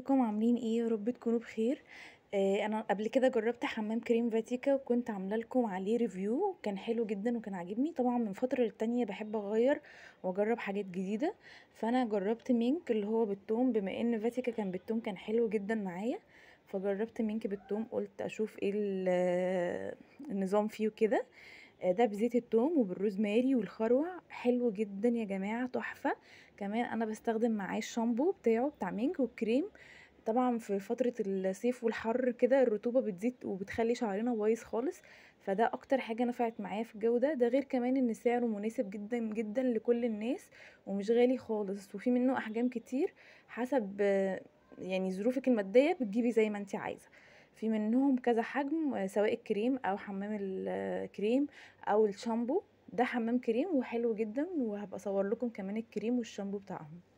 ازيكم عاملين ايه يا رب تكونوا بخير آه، انا قبل كده جربت حمام كريم فاتيكا وكنت عامله لكم عليه ريفيو كان حلو جدا وكان عاجبني طبعا من فتره للتانيه بحب اغير واجرب حاجات جديده فانا جربت مينك اللي هو بالثوم بما ان فاتيكا كان بالثوم كان حلو جدا معايا فجربت مينك بالثوم قلت اشوف ايه النظام فيه وكده آه، ده بزيت التوم وبالروزماري والخروع حلو جدا يا جماعه تحفه كمان انا بستخدم معاه الشامبو بتاعه بتاع مينك والكريم طبعا في فتره الصيف والحر كده الرطوبه بتزيد وبتخلي شعرنا بايظ خالص فده اكتر حاجه نفعت معايا في الجو ده ده غير كمان ان سعره مناسب جدا جدا لكل الناس ومش غالي خالص وفي منه احجام كتير حسب آه، يعني ظروفك الماديه بتجيبي زي ما انت عايزه في منهم كذا حجم سواء الكريم او حمام الكريم او الشامبو ده حمام كريم وحلو جدا وهبقى اصور لكم كمان الكريم والشامبو بتاعهم